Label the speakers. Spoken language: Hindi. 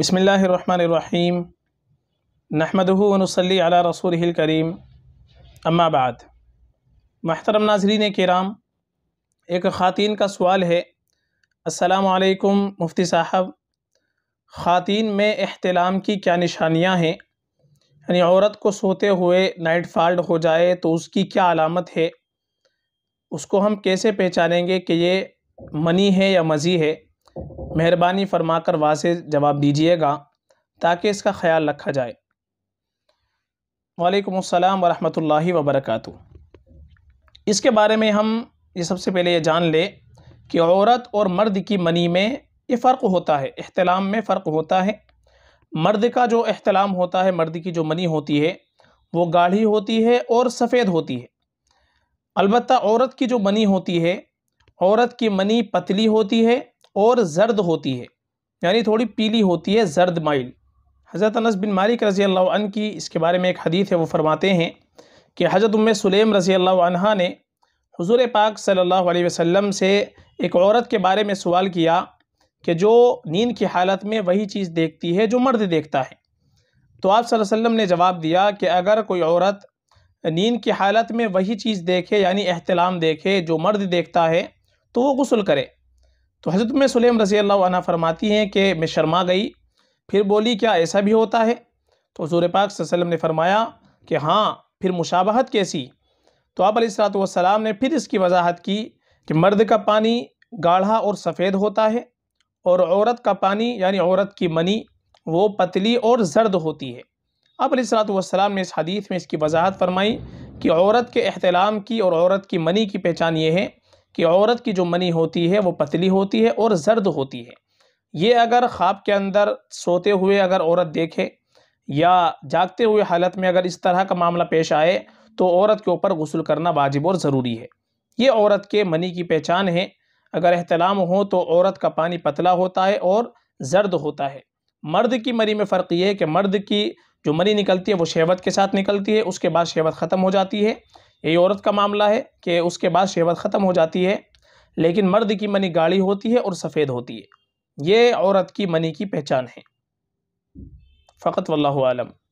Speaker 1: बसमीम नहमदनसली अला रसूल करीम अम्माबाद महतरम नाजरीन कराम एक ख़ातिन का सवाल है असलकम मुफ्ती साहब ख़ातिन में अहतलाम की क्या निशानियाँ हैं यानी औरत को सोते हुए नाइट फॉल्ट हो जाए तो उसकी क्या अलामत है उसको हम कैसे पहचानेंगे कि ये मनी है या मज़ी है मेहरबानी फरमाकर वासे जवाब दीजिएगा ताकि इसका ख्याल रखा जाए वालेकुम अस्सलाम वरहमतुल्लाहि वबरकत इसके बारे में हम ये सबसे पहले ये जान ले कि औरत और मर्द की मनी में ये फ़र्क होता है अहतलाम में फ़र्क होता है मर्द का जो अहतलाम होता है मर्द की जो मनी होती है वो गाढ़ी होती है और सफ़ेद होती है अलबत्त औरत की जो मनी होती है औरत की मनी पतली होती है और जर्द होती है यानी थोड़ी पीली होती है जर्द माइल हज़रत अनस बिन मालिक रज़ी अल्लाह की इसके बारे में एक हदीत है वो फरमाते हैं कि हज़रत उम सुलेम रज़ी अल्लाह ने हजूर पाक सल्लल्लाहु अलैहि वसल्लम से एक औरत के बारे में सवाल किया कि जो नींद की हालत में वही चीज़ देखती है जो मर्द देखता है तो आप वसल्लम ने जवाब दिया कि अगर कोई औरत नींद की हालत में वही चीज़ देखे यानी अहतलाम देखे जो मर्द देखता है तो वो गसल करे तो हज़रत में सुलेम रसी अल्लाह फरमाती हैं कि मैं शर्मा गई फिर बोली क्या ऐसा भी होता है तो हजूर पाक वसम ने फरमाया कि हाँ फिर मुशाबहत कैसी तो आप सलाम ने फिर इसकी वजाहत की कि मर्द का पानी गाढ़ा और सफ़ेद होता है और औरत का पानी यानी औरत की मनी वो पतली और जर्द होती है अब सलाम ने इस हदीस में इसकी वजाहत फरमाई कि औरत के अहतलाम की औरत की मनी की पहचान ये है कि औरत की जो मनी होती है वो पतली होती है और जर्द होती है ये अगर ख्वाब के अंदर सोते हुए अगर औरत देखे या जागते हुए हालत में अगर इस तरह का मामला पेश आए तो औरत के ऊपर गसल करना वाजिब और ज़रूरी है ये औरत के मनी की पहचान है अगर अहतलाम हो तो औरत का पानी पतला होता है और जर्द होता है मर्द की मरी में फ़र्क ये है कि मर्द की जो मरी निकलती है वो शेवत के साथ निकलती है उसके बाद शेवत ख़त्म हो जाती है ये औरत का मामला है कि उसके बाद शहवत ख़त्म हो जाती है लेकिन मर्द की मनी गाढ़ी होती है और सफ़ेद होती है ये औरत की मनी की पहचान है फ़कत वल्लम